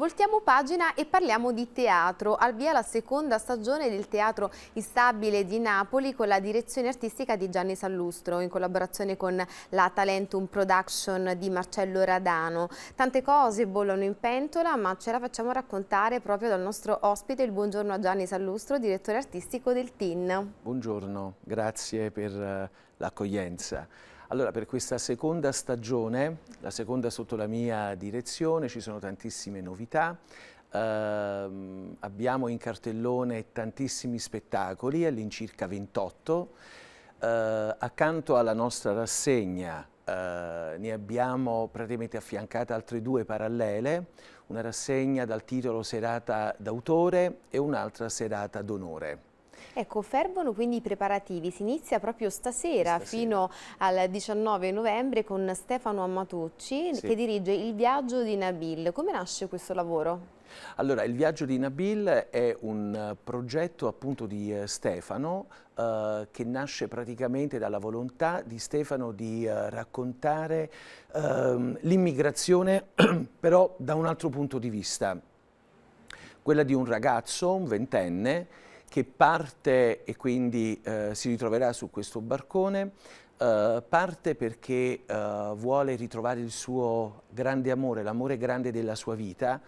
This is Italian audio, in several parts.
Voltiamo pagina e parliamo di teatro. Al via la seconda stagione del Teatro Instabile di Napoli con la direzione artistica di Gianni Sallustro in collaborazione con la Talentum Production di Marcello Radano. Tante cose bollano in pentola ma ce la facciamo raccontare proprio dal nostro ospite. Il buongiorno a Gianni Sallustro, direttore artistico del TIN. Buongiorno, grazie per eh, l'accoglienza. Allora, per questa seconda stagione, la seconda sotto la mia direzione, ci sono tantissime novità. Uh, abbiamo in cartellone tantissimi spettacoli, all'incirca 28. Uh, eh, accanto alla nostra rassegna uh, ne abbiamo praticamente affiancate altre due parallele, una rassegna dal titolo Serata d'autore e un'altra Serata d'onore. Ecco, fervono quindi i preparativi, si inizia proprio stasera, stasera. fino al 19 novembre con Stefano Ammatucci sì. che dirige il viaggio di Nabil. Come nasce questo lavoro? Allora, il viaggio di Nabil è un progetto appunto di eh, Stefano eh, che nasce praticamente dalla volontà di Stefano di eh, raccontare eh, l'immigrazione però da un altro punto di vista, quella di un ragazzo, un ventenne, che parte e quindi eh, si ritroverà su questo barcone, eh, parte perché eh, vuole ritrovare il suo grande amore, l'amore grande della sua vita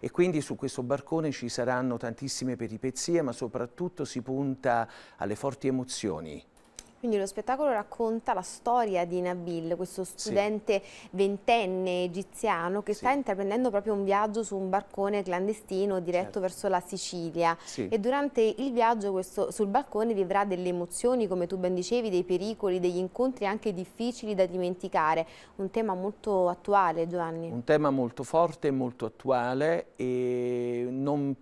e quindi su questo barcone ci saranno tantissime peripezie ma soprattutto si punta alle forti emozioni quindi lo spettacolo racconta la storia di Nabil, questo studente ventenne egiziano che sta intraprendendo proprio un viaggio su un barcone clandestino diretto certo. verso la Sicilia. Sì. E durante il viaggio questo, sul balcone vivrà delle emozioni, come tu ben dicevi, dei pericoli, degli incontri anche difficili da dimenticare. Un tema molto attuale, Giovanni. Un tema molto forte, e molto attuale e non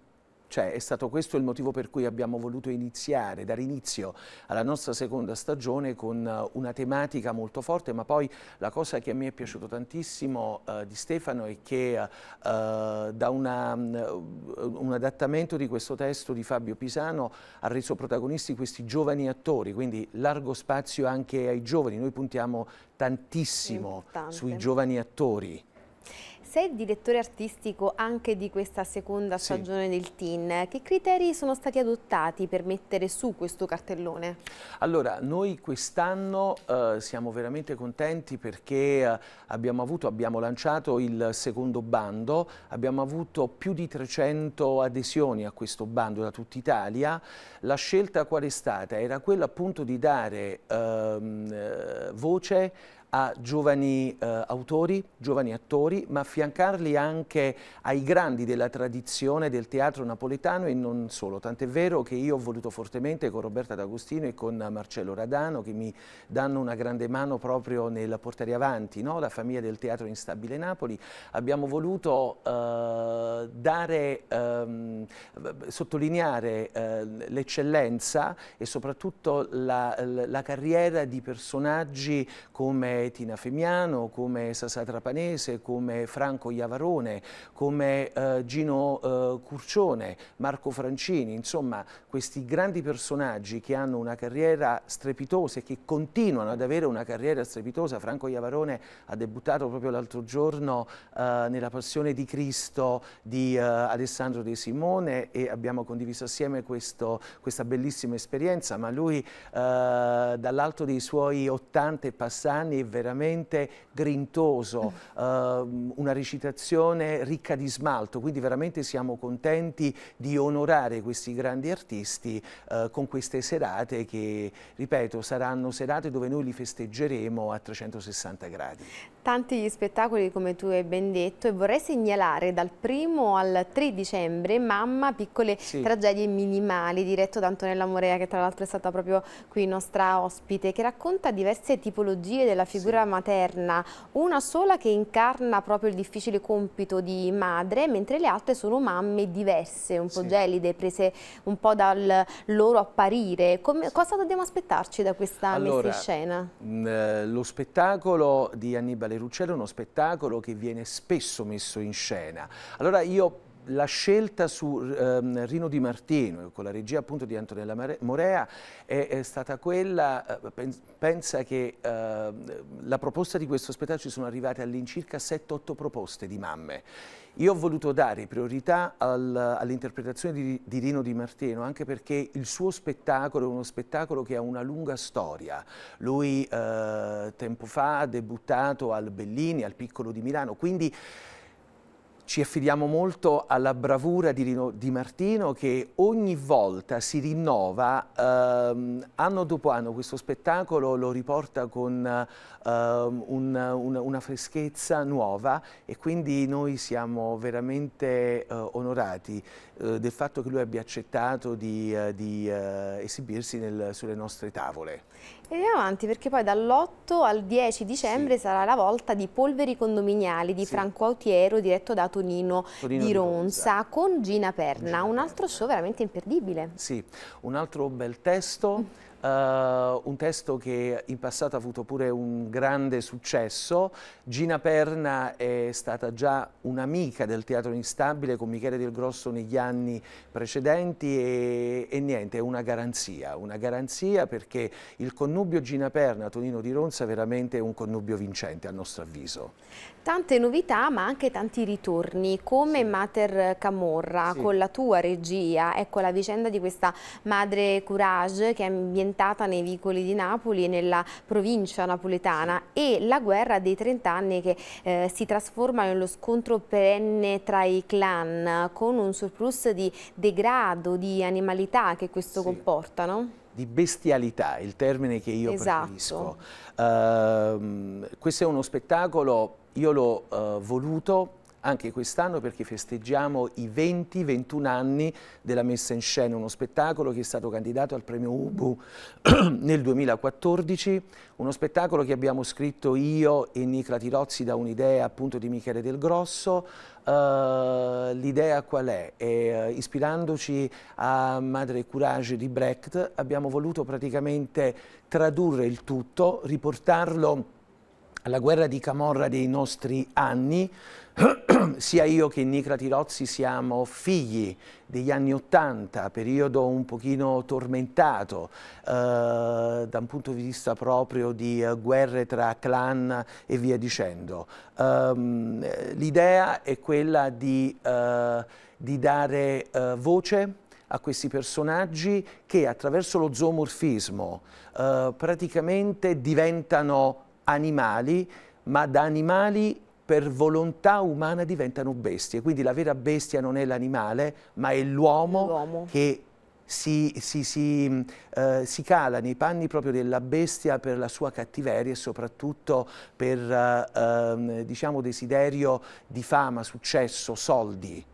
cioè è stato questo il motivo per cui abbiamo voluto iniziare, dare inizio alla nostra seconda stagione con eh, una tematica molto forte, ma poi la cosa che a me è piaciuto tantissimo eh, di Stefano è che eh, eh da una, mm, un adattamento di questo testo di Fabio Pisano ha reso protagonisti questi giovani attori, quindi largo spazio anche ai giovani. Noi puntiamo tantissimo Importante. sui giovani attori sei direttore artistico anche di questa seconda stagione sì. del TIN. Che criteri sono stati adottati per mettere su questo cartellone? Allora, noi quest'anno eh, siamo veramente contenti perché eh, abbiamo, avuto, abbiamo lanciato il secondo bando, abbiamo avuto più di 300 adesioni a questo bando da tutta Italia. La scelta qual è stata? Era quella appunto di dare ehm, eh, voce a giovani eh, autori, giovani attori, ma affiancarli anche ai grandi della tradizione del teatro napoletano e non solo. Tant'è vero che io ho voluto fortemente con Roberta D'Agostino e con Marcello Radano, che mi danno una grande mano proprio nel portare avanti no? la famiglia del teatro instabile Napoli, abbiamo voluto eh, dare, ehm, sottolineare eh, l'eccellenza e soprattutto la, la carriera di personaggi come Tina Femiano, come Sasà Trapanese, come Franco Iavarone, come eh, Gino eh, Curcione, Marco Francini, insomma questi grandi personaggi che hanno una carriera strepitosa e che continuano ad avere una carriera strepitosa. Franco Iavarone ha debuttato proprio l'altro giorno eh, nella Passione di Cristo di eh, Alessandro De Simone e abbiamo condiviso assieme questo, questa bellissima esperienza, ma lui eh, dall'alto dei suoi 80 e passanti veramente grintoso, ehm, una recitazione ricca di smalto, quindi veramente siamo contenti di onorare questi grandi artisti eh, con queste serate che, ripeto, saranno serate dove noi li festeggeremo a 360 gradi. Tanti gli spettacoli come tu hai ben detto e vorrei segnalare dal primo al 3 dicembre Mamma piccole sì. tragedie minimali diretto da Antonella Morea che tra l'altro è stata proprio qui nostra ospite che racconta diverse tipologie della figura sì. materna una sola che incarna proprio il difficile compito di madre mentre le altre sono mamme diverse un po' sì. gelide prese un po' dal loro apparire come, cosa dobbiamo aspettarci da questa allora, messa in scena? Mh, lo spettacolo di Annibale Valeruccello è uno spettacolo che viene spesso messo in scena. Allora io la scelta su ehm, Rino Di Martino, con la regia appunto di Antonella Morea, è, è stata quella, eh, pensa che eh, la proposta di questo spettacolo ci sono arrivate all'incirca 7-8 proposte di mamme. Io ho voluto dare priorità al, all'interpretazione di, di, Rino Di Martino anche perché il suo spettacolo è uno spettacolo che ha una lunga storia. Lui eh, tempo fa ha debuttato al Bellini, al Piccolo di Milano, quindi ci affidiamo molto alla bravura di, di Martino che ogni volta si rinnova, ehm, anno dopo anno questo spettacolo lo riporta con ehm, un, un, una freschezza nuova e quindi noi siamo veramente eh, onorati eh, del fatto che lui abbia accettato di, eh, di eh, esibirsi nel, sulle nostre tavole. E andiamo avanti perché poi dall'8 al 10 dicembre sì. sarà la volta di Polveri Condominiali di sì. Franco Autiero diretto da Tonino, di, Ronza, di Ronza, con Gina Perna, Gina un altro show veramente imperdibile. Sì, un altro bel testo uh, un testo che in passato ha avuto pure un grande successo. Gina Perna è stata già un'amica del Teatro Instabile con Michele Del Grosso negli anni precedenti e, e niente, è una garanzia, una garanzia perché il connubio Gina Perna-Tonino Di Ronza è veramente un connubio vincente a nostro avviso. Tante novità ma anche tanti ritorni, come sì. Mater Camorra sì. con la tua regia, ecco la vicenda di questa madre Courage che è ambientata aumentata nei vicoli di Napoli e nella provincia napoletana e la guerra dei trent'anni che eh, si trasforma nello scontro perenne tra i clan con un surplus di degrado, di animalità che questo sì. comporta, no? di bestialità, il termine che io esatto. preferisco. Uh, questo è uno spettacolo, io l'ho uh, voluto anche quest'anno perché festeggiamo i 20-21 anni della messa in scena, uno spettacolo che è stato candidato al premio UBU nel 2014, uno spettacolo che abbiamo scritto io e Nicola Tirozzi da un'idea appunto di Michele Del Grosso, Uh, l'idea qual è? E, uh, ispirandoci a Madre Courage di Brecht abbiamo voluto praticamente tradurre il tutto, riportarlo alla guerra di Camorra dei nostri anni, sia io che Nicla Tirozzi siamo figli degli anni Ottanta, periodo un pochino tormentato eh, da un punto di vista proprio di eh, guerre tra clan e via dicendo. Um, L'idea è quella di, eh, di dare eh, voce a questi personaggi che attraverso lo zoomorfismo eh, praticamente diventano animali, ma da animali per volontà umana diventano bestie. Quindi la vera bestia non è l'animale, ma è l'uomo che si, si, si, mm, eh, si, cala nei panni proprio della bestia per la sua cattiveria e soprattutto per eh, ehm, diciamo desiderio di fama, successo, soldi.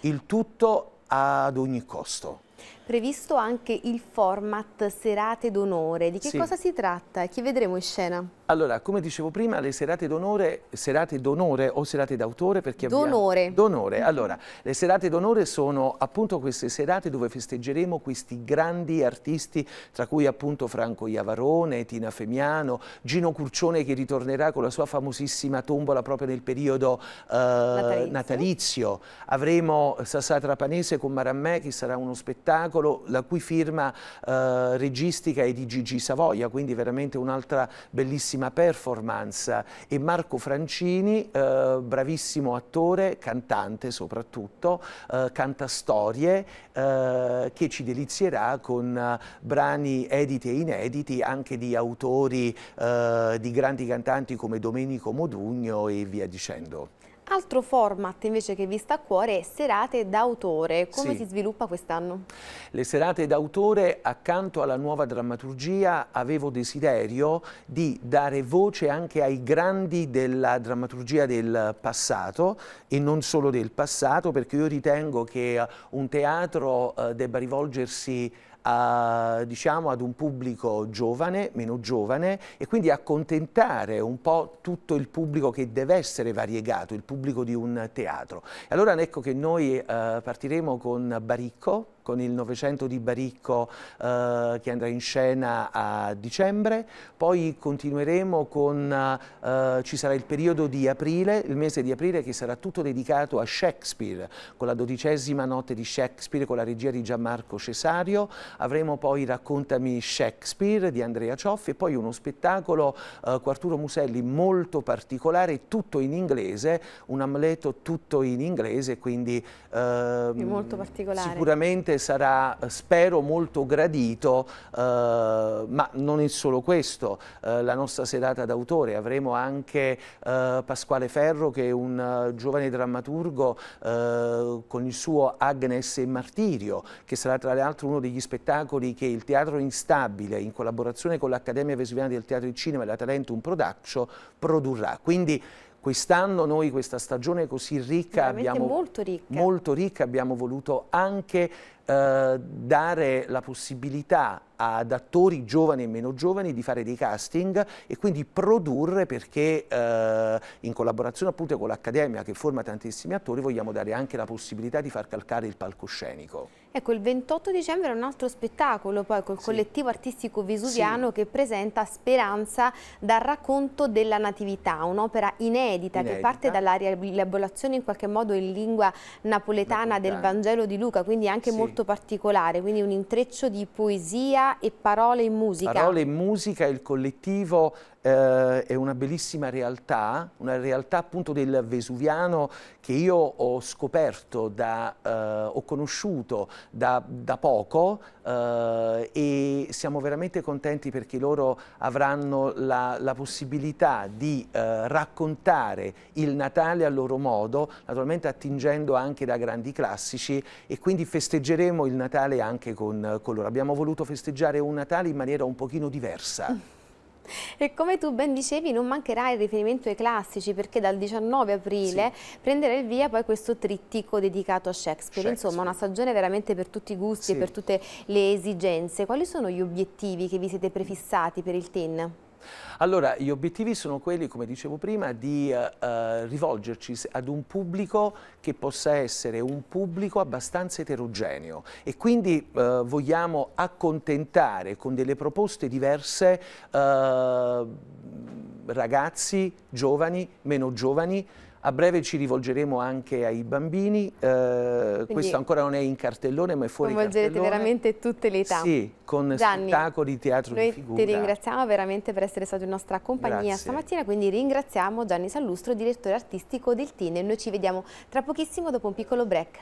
Il tutto ad ogni costo previsto anche il format serate d'onore. Di che sì. cosa si tratta chi vedremo in scena? Allora, come dicevo prima, le serate d'onore, serate d'onore o serate d'autore perché D'onore. D'onore. Allora, le serate d'onore sono appunto queste serate dove festeggeremo questi grandi artisti, tra cui appunto Franco Iavarone, Tina Femiano, Gino Curcione che ritornerà con la sua famosissima tombola proprio nel periodo eh, natalizio. natalizio. Avremo Sassà Trapanese con Marammè che sarà uno spettacolo spettacolo la cui firma eh, registica è di Gigi Savoia, quindi veramente un'altra bellissima performance. E Marco Francini, eh, bravissimo attore, cantante soprattutto, eh, canta storie eh, che ci delizierà con eh, brani editi e inediti anche di autori eh, di grandi cantanti come Domenico Modugno e via dicendo. Altro format invece che vi sta a cuore è Serate d'autore. Come sì. si sviluppa quest'anno? Le serate d'autore, accanto alla nuova drammaturgia, avevo desiderio di dare voce anche ai grandi della drammaturgia del passato e non solo del passato, perché io ritengo che eh, un teatro eh, debba rivolgersi a, diciamo, ad un pubblico giovane, meno giovane e quindi accontentare un po' tutto il pubblico che deve essere variegato, il pubblico di un teatro. Allora ecco che noi eh, partiremo con Baricco, con il Novecento di Baricco eh, che andrà in scena a dicembre, poi continueremo con, eh, ci sarà il periodo di aprile, il mese di aprile che sarà tutto dedicato a Shakespeare, con la dodicesima notte di Shakespeare, con la regia di Gianmarco Cesario, avremo poi Raccontami Shakespeare di Andrea Cioffi e poi uno spettacolo eh, Quarturo Muselli molto particolare, tutto in inglese, un amleto tutto in inglese, quindi molto particolare. sicuramente sicuramente sarà, eh, spero, molto gradito, eh, ma non è solo questo, eh, la nostra serata d'autore. Avremo anche eh, Pasquale Ferro che è un eh, giovane drammaturgo eh, con il suo Agnes e Martirio, che sarà tra l'altro uno degli spettacoli che il Teatro Instabile, in collaborazione con l'Accademia Vesuviana del Teatro e Cinema e la Talentum Production, produrrà. Quindi quest'anno noi questa stagione così ricca abbiamo, molto, ricca. molto ricca abbiamo voluto anche eh, dare la possibilità ad attori giovani e meno giovani di fare dei casting e quindi produrre perché eh, in collaborazione appunto con l'Accademia che forma tantissimi attori vogliamo dare anche la possibilità di far calcare il palcoscenico. Ecco, il 28 dicembre è un altro spettacolo poi col sì. collettivo artistico vesuviano sì. che presenta Speranza dal racconto della natività, un'opera inedita, inedita, che parte dalla rielaborazione in qualche modo in lingua napoletana, napoletana. del Vangelo di Luca, quindi anche sì. molto particolare, quindi un intreccio di poesia e parole in musica. Parole in musica, il collettivo eh, è una bellissima realtà, una realtà appunto del Vesuviano che io ho scoperto, da, eh, ho conosciuto da, da poco eh, e siamo veramente contenti perché loro avranno la, la possibilità di eh, raccontare il Natale a loro modo, naturalmente attingendo anche da grandi classici e quindi festeggeremo il Natale anche con, con loro. Abbiamo voluto festeggiare un Natale in maniera un pochino diversa. E come tu ben dicevi non mancherà il riferimento ai classici perché dal 19 aprile sì. prenderà il via poi questo trittico dedicato a Shakespeare. Shakespeare. Insomma una stagione veramente per tutti i gusti sì. e per tutte le esigenze. Quali sono gli obiettivi che vi siete prefissati per il TEN? Allora, gli obiettivi sono quelli, come dicevo prima, di eh, eh rivolgerci ad un pubblico che possa essere un pubblico abbastanza eterogeneo e quindi eh, vogliamo accontentare con delle proposte diverse eh, ragazzi, giovani, meno giovani, a breve ci rivolgeremo anche ai bambini, eh, questo ancora non è in cartellone ma è fuori coinvolgerete cartellone. veramente tutte le età. Sì, con Gianni, spettacoli, teatro noi di figura. ti ringraziamo veramente per essere stato in nostra compagnia Grazie. stamattina, quindi ringraziamo Gianni Sallustro, direttore artistico del TIN e noi ci vediamo tra pochissimo dopo un piccolo break.